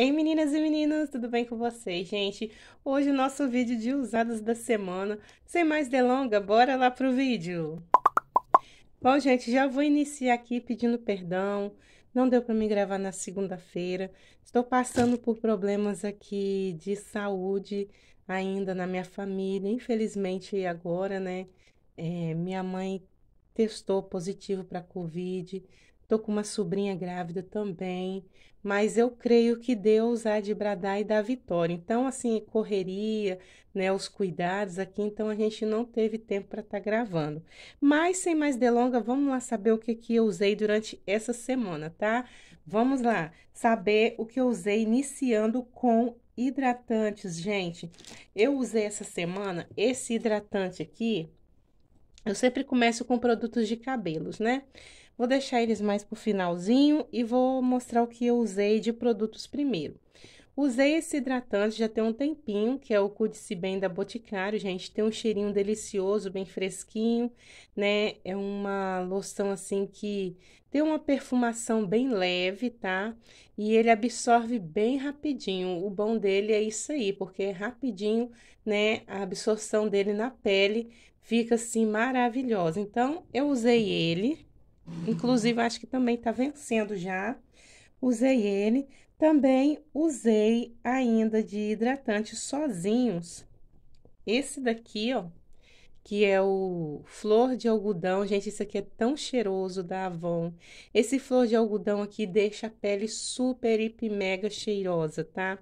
Ei meninas e meninos, tudo bem com vocês, gente? Hoje o nosso vídeo de usados da semana. Sem mais delonga, bora lá pro vídeo! Bom, gente, já vou iniciar aqui pedindo perdão. Não deu para me gravar na segunda-feira. Estou passando por problemas aqui de saúde ainda na minha família. Infelizmente, agora, né? É, minha mãe testou positivo para Covid. Tô com uma sobrinha grávida também, mas eu creio que Deus há de bradar e dar vitória. Então, assim, correria, né, os cuidados aqui, então a gente não teve tempo para estar tá gravando. Mas sem mais delonga, vamos lá saber o que que eu usei durante essa semana, tá? Vamos lá saber o que eu usei iniciando com hidratantes, gente. Eu usei essa semana esse hidratante aqui. Eu sempre começo com produtos de cabelos, né? Vou deixar eles mais pro finalzinho e vou mostrar o que eu usei de produtos primeiro. Usei esse hidratante já tem um tempinho, que é o Cudice Bem da Boticário, gente. Tem um cheirinho delicioso, bem fresquinho, né? É uma loção assim que tem uma perfumação bem leve, tá? E ele absorve bem rapidinho. O bom dele é isso aí, porque é rapidinho, né? A absorção dele na pele fica assim maravilhosa. Então, eu usei ele Inclusive, acho que também está vencendo já. Usei ele. Também usei ainda de hidratante sozinhos. Esse daqui, ó, que é o flor de algodão. Gente, isso aqui é tão cheiroso da Avon. Esse flor de algodão aqui deixa a pele super, hiper, mega cheirosa, tá?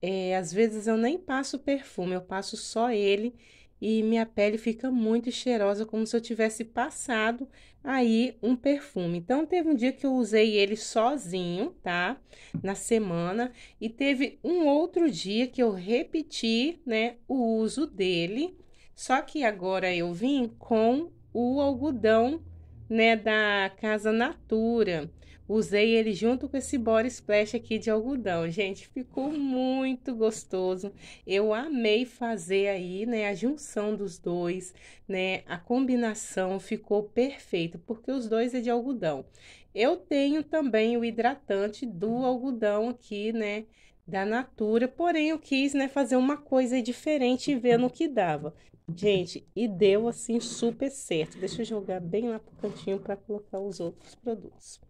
É, às vezes eu nem passo perfume, eu passo só ele e minha pele fica muito cheirosa, como se eu tivesse passado aí um perfume. Então, teve um dia que eu usei ele sozinho, tá? Na semana, e teve um outro dia que eu repeti, né, o uso dele, só que agora eu vim com o algodão, né, da Casa Natura. Usei ele junto com esse body splash aqui de algodão, gente. Ficou muito gostoso. Eu amei fazer aí, né, a junção dos dois, né? A combinação ficou perfeita, porque os dois é de algodão. Eu tenho também o hidratante do algodão aqui, né, da Natura, porém eu quis, né, fazer uma coisa diferente e ver no que dava. Gente, e deu assim super certo. Deixa eu jogar bem lá pro cantinho para colocar os outros produtos.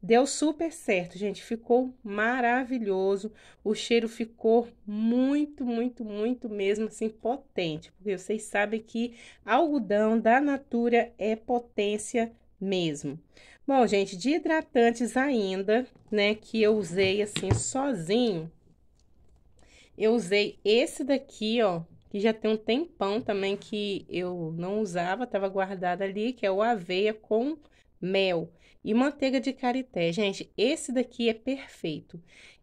Deu super certo, gente. Ficou maravilhoso. O cheiro ficou muito, muito, muito mesmo assim potente. Porque vocês sabem que algodão da Natura é potência mesmo. Bom, gente, de hidratantes ainda, né, que eu usei assim sozinho. Eu usei esse daqui, ó, que já tem um tempão também que eu não usava, tava guardado ali, que é o aveia com mel e manteiga de karité. Gente, esse daqui é perfeito.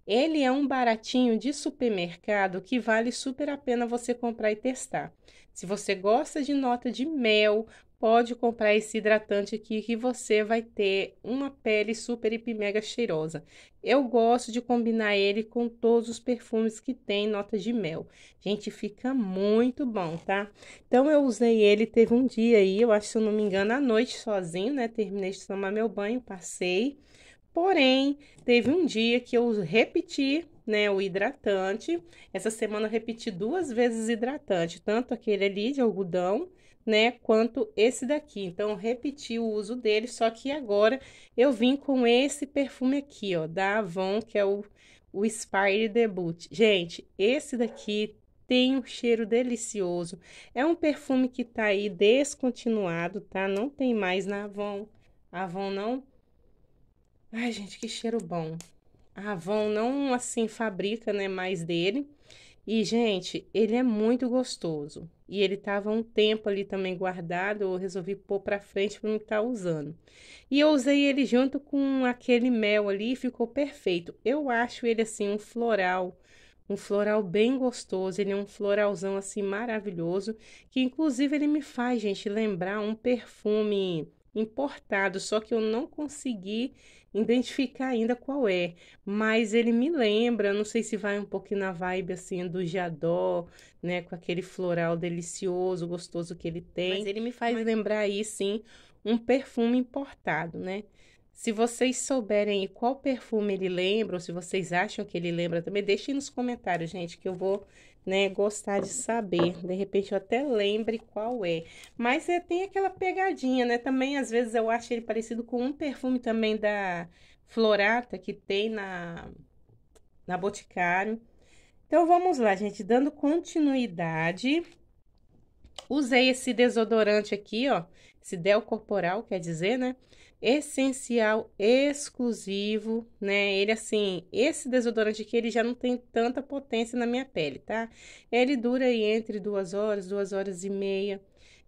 Ele é um baratinho de supermercado que vale super a pena você comprar e testar. Se você gosta de nota de mel, pode comprar esse hidratante aqui que você vai ter uma pele super e mega cheirosa. Eu gosto de combinar ele com todos os perfumes que tem notas de mel. Gente, fica muito bom, tá? Então eu usei ele, teve um dia aí, eu acho, se eu não me engano, à noite sozinho, né? Terminei de tomar meu banho, passei. Porém, teve um dia que eu repeti, né, o hidratante. Essa semana eu repeti duas vezes hidratante, tanto aquele ali de algodão, né, quanto esse daqui. Então, repeti o uso dele, só que agora eu vim com esse perfume aqui, ó, da Avon, que é o, o Spire Debut. Gente, esse daqui tem um cheiro delicioso. É um perfume que tá aí descontinuado, tá? Não tem mais na Avon. A Avon não... Ai, gente, que cheiro bom. A Avon não, assim, fabrica, né, mais dele. E, gente, ele é muito gostoso e ele estava um tempo ali também guardado, eu resolvi pôr para frente para não estar tá usando. E eu usei ele junto com aquele mel ali e ficou perfeito. Eu acho ele assim um floral, um floral bem gostoso, ele é um floralzão assim maravilhoso, que inclusive ele me faz, gente, lembrar um perfume importado, só que eu não consegui identificar ainda qual é. Mas ele me lembra, não sei se vai um pouquinho na vibe assim do Jadó, né, com aquele floral delicioso, gostoso que ele tem. Mas ele me faz Mas... lembrar aí sim um perfume importado, né? Se vocês souberem qual perfume ele lembra, ou se vocês acham que ele lembra também, deixem nos comentários, gente, que eu vou né, gostar de saber. De repente eu até lembre qual é. Mas é, tem aquela pegadinha, né? Também às vezes eu acho ele parecido com um perfume também da Florata que tem na na Boticário. Então vamos lá, gente, dando continuidade. Usei esse desodorante aqui, ó, esse Del Corporal, quer dizer, né? essencial, exclusivo, né? Ele assim, esse desodorante aqui, ele já não tem tanta potência na minha pele, tá? Ele dura aí entre duas horas, duas horas e meia.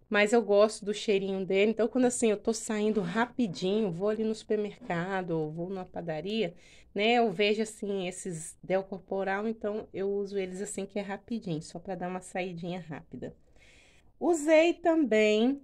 Mas eu gosto do cheirinho dele, então quando assim eu tô saindo rapidinho, vou ali no supermercado ou vou numa padaria, né? Eu vejo assim esses Del Corporal, então eu uso eles assim que é rapidinho, só para dar uma saidinha rápida. Usei também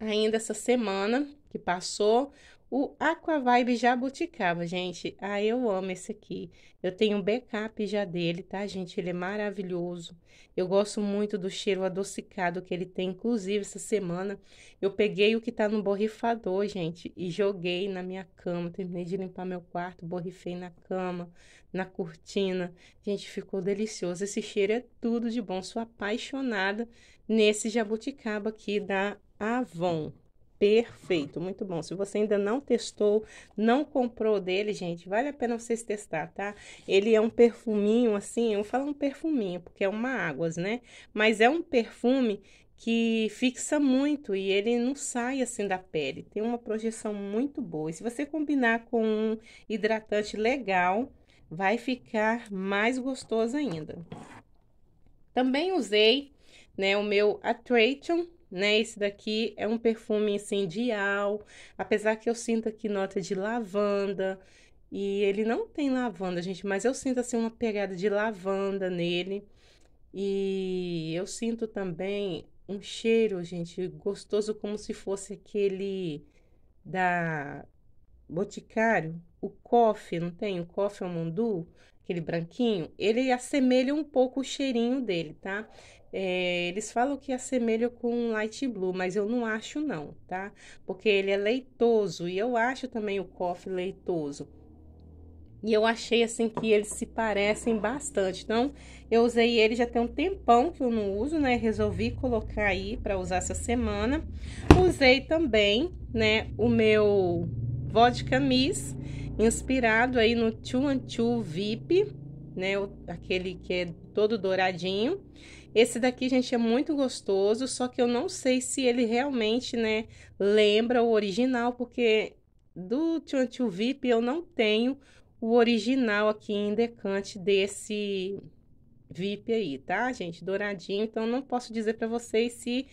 ainda essa semana que passou. O Aquavibe Jabuticaba, gente. Ah, eu amo esse aqui. Eu tenho um backup já dele, tá, gente? Ele é maravilhoso. Eu gosto muito do cheiro adocicado que ele tem. Inclusive, essa semana eu peguei o que tá no borrifador, gente, e joguei na minha cama. Terminei de limpar meu quarto, borrifei na cama, na cortina. Gente, ficou delicioso. Esse cheiro é tudo de bom. Sou apaixonada nesse jabuticaba aqui da Avon. Perfeito, muito bom. Se você ainda não testou, não comprou dele, gente, vale a pena vocês testar, tá? Ele é um perfuminho assim, eu falo um perfuminho, porque é uma águas, né? Mas é um perfume que fixa muito e ele não sai assim da pele. Tem uma projeção muito boa. E se você combinar com um hidratante legal, vai ficar mais gostoso ainda. Também usei, né, o meu Attraction né? Esse daqui é um perfume incendial, assim, apesar que eu sinto aqui nota de lavanda. E ele não tem lavanda, gente, mas eu sinto assim uma pegada de lavanda nele. E eu sinto também um cheiro, gente, gostoso como se fosse aquele da Boticário, o coffee, não tem? O coffee é aquele branquinho, ele assemelha um pouco o cheirinho dele, tá? É, eles falam que assemelha com light blue, mas eu não acho não, tá? Porque ele é leitoso e eu acho também o coffee leitoso. E eu achei assim que eles se parecem bastante. Então, eu usei ele já tem um tempão que eu não uso, né? Resolvi colocar aí para usar essa semana. Usei também, né, o meu vodka miss, inspirado aí no 212 VIP, né? Aquele que é todo douradinho. Esse daqui, gente, é muito gostoso, só que eu não sei se ele realmente, né, lembra o original, porque do Tio VIP eu não tenho o original aqui em decante desse VIP aí, tá, gente? Douradinho, então não posso dizer para vocês se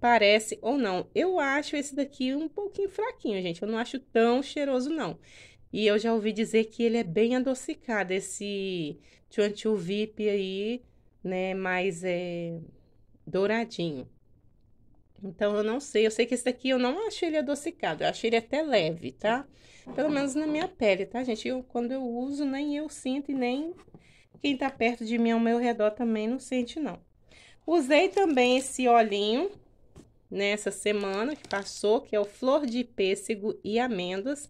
parece ou não. Eu acho esse daqui um pouquinho fraquinho, gente, eu não acho tão cheiroso, não. E eu já ouvi dizer que ele é bem adocicado, esse Tio VIP aí né, mais é, douradinho. Então eu não sei, eu sei que esse daqui eu não acho ele adocicado, eu acho ele até leve, tá? Pelo menos na minha pele, tá, gente? Eu, quando eu uso, nem eu sinto e nem quem tá perto de mim ao meu redor também não sente, não. Usei também esse olhinho nessa né, semana que passou, que é o Flor de Pêssego e Amêndoas.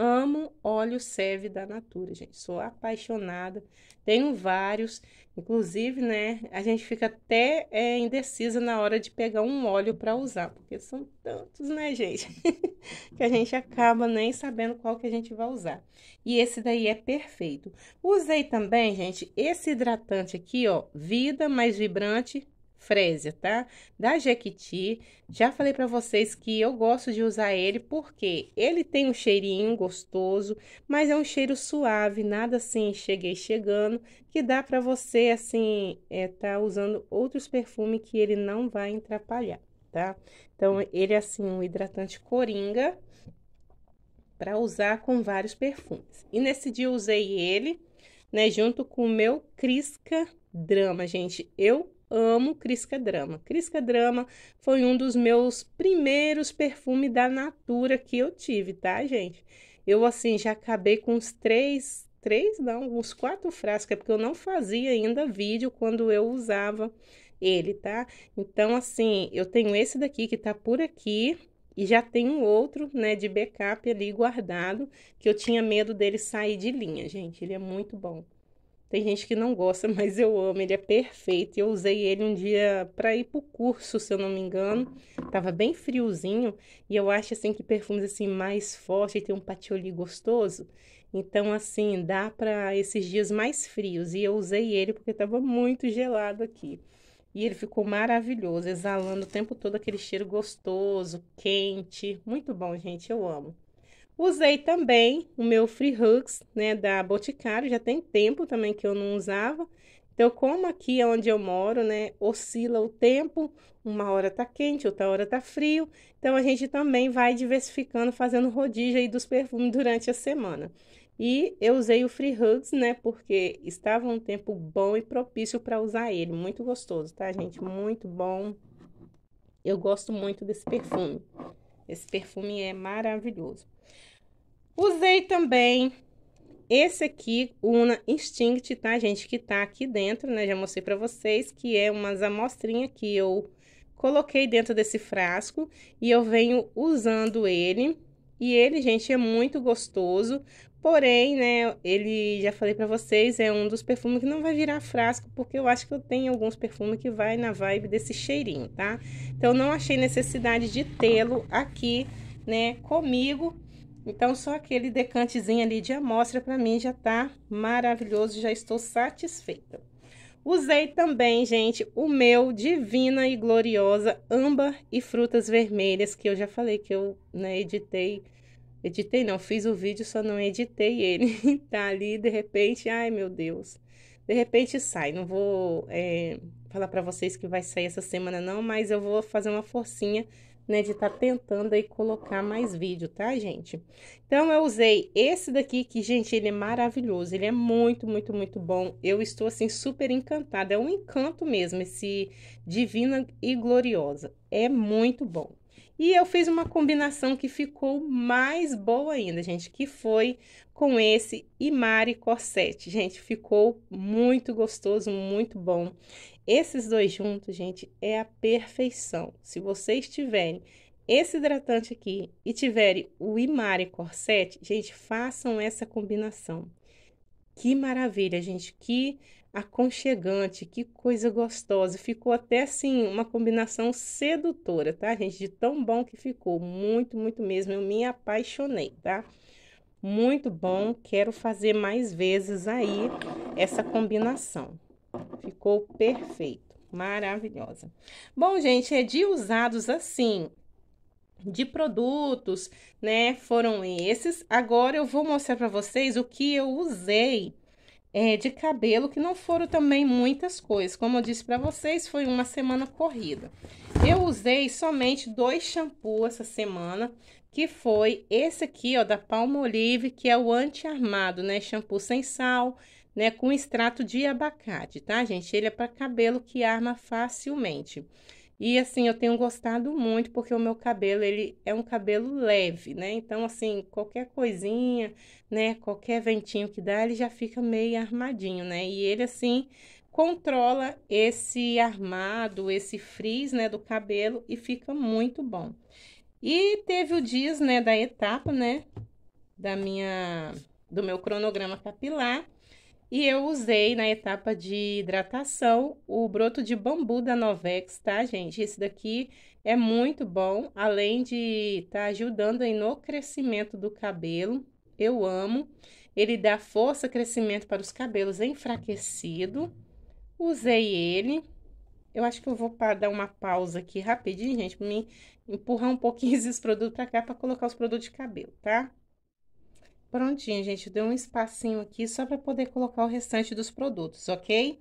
Amo óleo serve da Natura, gente. Sou apaixonada. Tenho vários. Inclusive, né? A gente fica até é, indecisa na hora de pegar um óleo para usar, porque são tantos, né, gente? que a gente acaba nem sabendo qual que a gente vai usar. E esse daí é perfeito. Usei também, gente, esse hidratante aqui, ó, Vida Mais Vibrante Frésia, tá? Da Jequiti. Já falei para vocês que eu gosto de usar ele porque ele tem um cheirinho gostoso, mas é um cheiro suave, nada assim, cheguei chegando, que dá para você assim, é, tá usando outros perfumes que ele não vai atrapalhar, tá? Então ele é assim um hidratante coringa para usar com vários perfumes. E nesse dia eu usei ele, né, junto com o meu Crisca Drama, gente. Eu amo Crisca Drama. Crisca Drama foi um dos meus primeiros perfumes da Natura que eu tive, tá, gente? Eu, assim, já acabei com uns três, três não, uns quatro frascos, é porque eu não fazia ainda vídeo quando eu usava ele, tá? Então, assim, eu tenho esse daqui que tá por aqui, e já tem um outro, né, de backup ali guardado, que eu tinha medo dele sair de linha, gente. Ele é muito bom. Tem gente que não gosta, mas eu amo, ele é perfeito. Eu usei ele um dia para ir pro curso, se eu não me engano. Tava bem friozinho e eu acho assim que perfumes assim mais fortes tem um patchouli gostoso. Então assim, dá para esses dias mais frios e eu usei ele porque tava muito gelado aqui. E ele ficou maravilhoso, exalando o tempo todo aquele cheiro gostoso, quente. Muito bom, gente, eu amo. Usei também o meu Free Hugs, né, da Boticário, já tem tempo também que eu não usava. Então, como aqui é onde eu moro, né, oscila o tempo, uma hora tá quente, outra hora tá frio, então a gente também vai diversificando, fazendo rodízio aí dos perfumes durante a semana. E eu usei o Free Hugs, né, porque estava um tempo bom e propício para usar ele, muito gostoso, tá, gente? Muito bom. Eu gosto muito desse perfume. Esse perfume é maravilhoso. Usei também esse aqui, Una Instinct, tá, gente? Que tá aqui dentro, né? Já mostrei pra vocês, que é umas amostrinhas que eu coloquei dentro desse frasco. E eu venho usando ele. E ele, gente, é muito gostoso. Porém, né, ele, já falei pra vocês, é um dos perfumes que não vai virar frasco, porque eu acho que eu tenho alguns perfumes que vai na vibe desse cheirinho, tá? Então, não achei necessidade de tê-lo aqui, né, comigo, então, só aquele decantezinho ali de amostra, para mim, já tá maravilhoso, já estou satisfeita. Usei também, gente, o meu Divina e Gloriosa Âmbar e Frutas Vermelhas, que eu já falei que eu né, editei. Editei não, fiz o vídeo, só não editei ele. tá ali, de repente, ai meu Deus. De repente sai, não vou é, falar para vocês que vai sair essa semana não, mas eu vou fazer uma forcinha né, de estar tá tentando aí colocar mais vídeo, tá, gente? Então, eu usei esse daqui, que, gente, ele é maravilhoso, ele é muito, muito, muito bom. Eu estou, assim, super encantada, é um encanto mesmo, esse Divina e Gloriosa. É muito bom. E eu fiz uma combinação que ficou mais boa ainda, gente, que foi com esse Imari Corset. Gente, ficou muito gostoso, muito bom. Esses dois juntos, gente, é a perfeição. Se vocês tiverem esse hidratante aqui e tiverem o Imari Corset, gente, façam essa combinação. Que maravilha, gente, que aconchegante, que coisa gostosa. Ficou até assim uma combinação sedutora, tá, gente? De tão bom que ficou, muito, muito mesmo. Eu me apaixonei, tá? Muito bom, quero fazer mais vezes aí essa combinação. Ficou perfeito, maravilhosa. Bom, gente, é de usados assim, de produtos, né? Foram esses. Agora eu vou mostrar para vocês o que eu usei é, de cabelo, que não foram também muitas coisas. Como eu disse para vocês, foi uma semana corrida. Eu usei somente dois shampoos essa semana, que foi esse aqui, ó, da Palmolive, que é o anti-armado, né? Shampoo sem sal, né, com extrato de abacate, tá, gente? Ele é para cabelo que arma facilmente. E assim, eu tenho gostado muito porque o meu cabelo, ele é um cabelo leve, né? Então, assim, qualquer coisinha, né, qualquer ventinho que dá, ele já fica meio armadinho, né? E ele assim controla esse armado, esse frizz, né, do cabelo e fica muito bom. E teve o dias, né, da etapa, né, da minha do meu cronograma capilar, e eu usei na etapa de hidratação o broto de bambu da Novex, tá, gente? Esse daqui é muito bom, além de estar tá ajudando aí no crescimento do cabelo. Eu amo. Ele dá força, crescimento para os cabelos enfraquecido. Usei ele. Eu acho que eu vou dar uma pausa aqui rapidinho, gente, para me empurrar um pouquinho esses produtos para cá para colocar os produtos de cabelo, tá? Prontinho, gente, eu dei um espacinho aqui só para poder colocar o restante dos produtos, ok?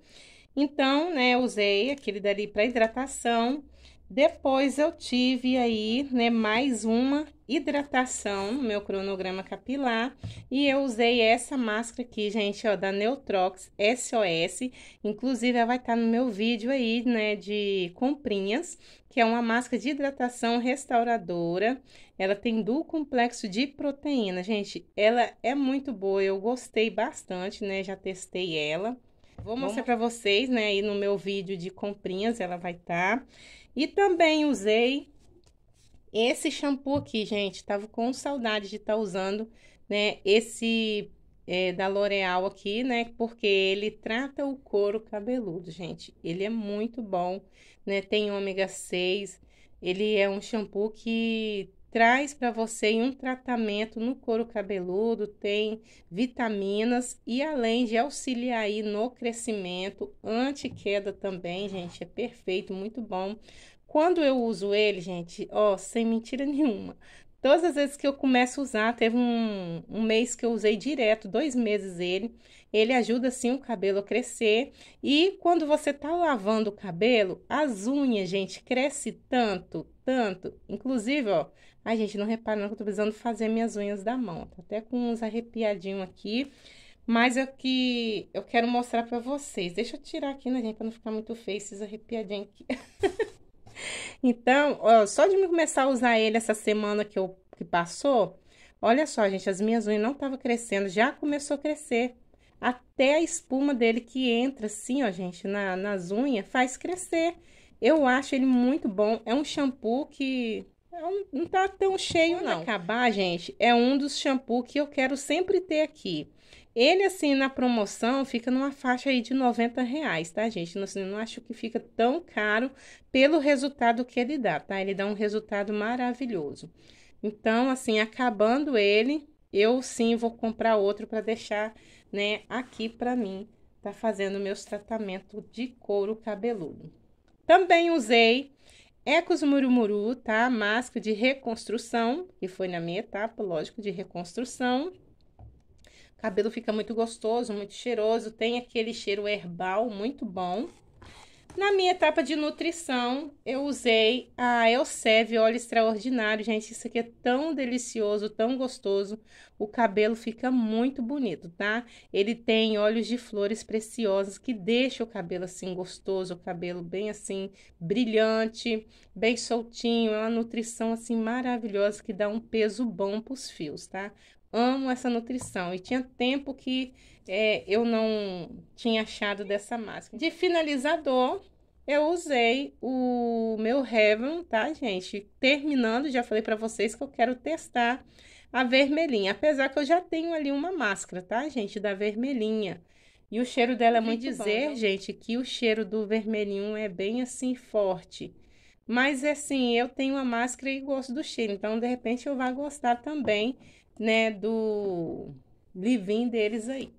Então, né, usei aquele dali para hidratação depois eu tive aí, né, mais uma hidratação no meu cronograma capilar e eu usei essa máscara aqui, gente, ó, da Neutrox SOS. Inclusive, ela vai estar tá no meu vídeo aí, né, de comprinhas, que é uma máscara de hidratação restauradora. Ela tem do complexo de proteína, gente. Ela é muito boa, eu gostei bastante, né, já testei ela. Vou mostrar para vocês, né, aí no meu vídeo de comprinhas, ela vai estar. Tá. E também usei esse shampoo aqui, gente. Tava com saudade de estar tá usando, né? Esse é, da L'Oreal aqui, né? Porque ele trata o couro cabeludo, gente. Ele é muito bom, né? Tem ômega 6. Ele é um shampoo que traz para você um tratamento no couro cabeludo, tem vitaminas e além de auxiliar aí no crescimento, anti-queda também, gente, é perfeito, muito bom. Quando eu uso ele, gente, ó, sem mentira nenhuma, todas as vezes que eu começo a usar, teve um, um mês que eu usei direto, dois meses ele, ele ajuda sim o cabelo a crescer. E quando você tá lavando o cabelo, as unhas, gente, cresce tanto, tanto. Inclusive, ó, Ai, gente, não repara não que eu tô precisando fazer minhas unhas da mão. Tá até com uns arrepiadinhos aqui. Mas o é que eu quero mostrar pra vocês. Deixa eu tirar aqui, né, gente, pra não ficar muito feio esses arrepiadinhos aqui. então, ó, só de começar a usar ele essa semana que, eu, que passou, olha só, gente, as minhas unhas não estavam crescendo, já começou a crescer. Até a espuma dele que entra assim, ó, gente, na, nas unhas, faz crescer. Eu acho ele muito bom. É um shampoo que não, é não tá tão cheio, Quando não. acabar, gente, é um dos shampoos que eu quero sempre ter aqui. Ele, assim, na promoção, fica numa faixa aí de 90 reais, tá, gente? Não, assim, não acho que fica tão caro pelo resultado que ele dá, tá? Ele dá um resultado maravilhoso. Então, assim, acabando ele, eu sim vou comprar outro para deixar, né, aqui para mim, tá fazendo meus tratamentos de couro cabeludo. Também usei Ecos Murumuru, tá? Máscara de reconstrução, que foi na minha etapa, lógico, de reconstrução. O cabelo fica muito gostoso, muito cheiroso, tem aquele cheiro herbal muito bom. Na minha etapa de nutrição, eu usei a Elsev óleo extraordinário. Gente, isso aqui é tão delicioso, tão gostoso. O cabelo fica muito bonito, tá? Ele tem óleos de flores preciosas que deixa o cabelo assim gostoso, o cabelo bem assim brilhante, bem soltinho. É uma nutrição assim maravilhosa que dá um peso bom para os fios, tá? Amo essa nutrição e tinha tempo que é, eu não tinha achado dessa máscara. De finalizador, eu usei o meu Heaven, tá, gente? Terminando, já falei para vocês que eu quero testar a vermelhinha. Apesar que eu já tenho ali uma máscara, tá, gente? Da vermelhinha. E o cheiro dela é muito dizer, bom, gente, que o cheiro do vermelhinho é bem assim forte. Mas assim, eu tenho a máscara e gosto do cheiro, então de repente eu vou gostar também, né, do livinho deles aí.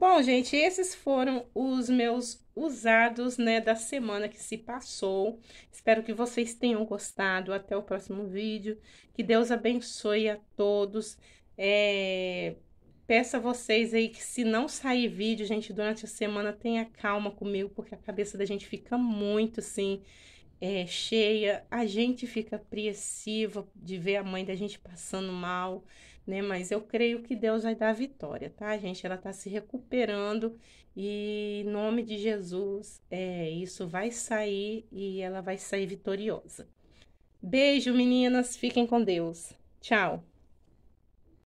Bom, gente, esses foram os meus usados, né, da semana que se passou. Espero que vocês tenham gostado. Até o próximo vídeo. Que Deus abençoe a todos. É... Peço a vocês aí que se não sair vídeo, gente, durante a semana, tenha calma comigo, porque a cabeça da gente fica muito, assim, é, cheia. A gente fica apreensiva de ver a mãe da gente passando mal né? Mas eu creio que Deus vai dar vitória, tá, gente? Ela está se recuperando e, em nome de Jesus, é, isso vai sair e ela vai sair vitoriosa. Beijo, meninas. Fiquem com Deus. Tchau.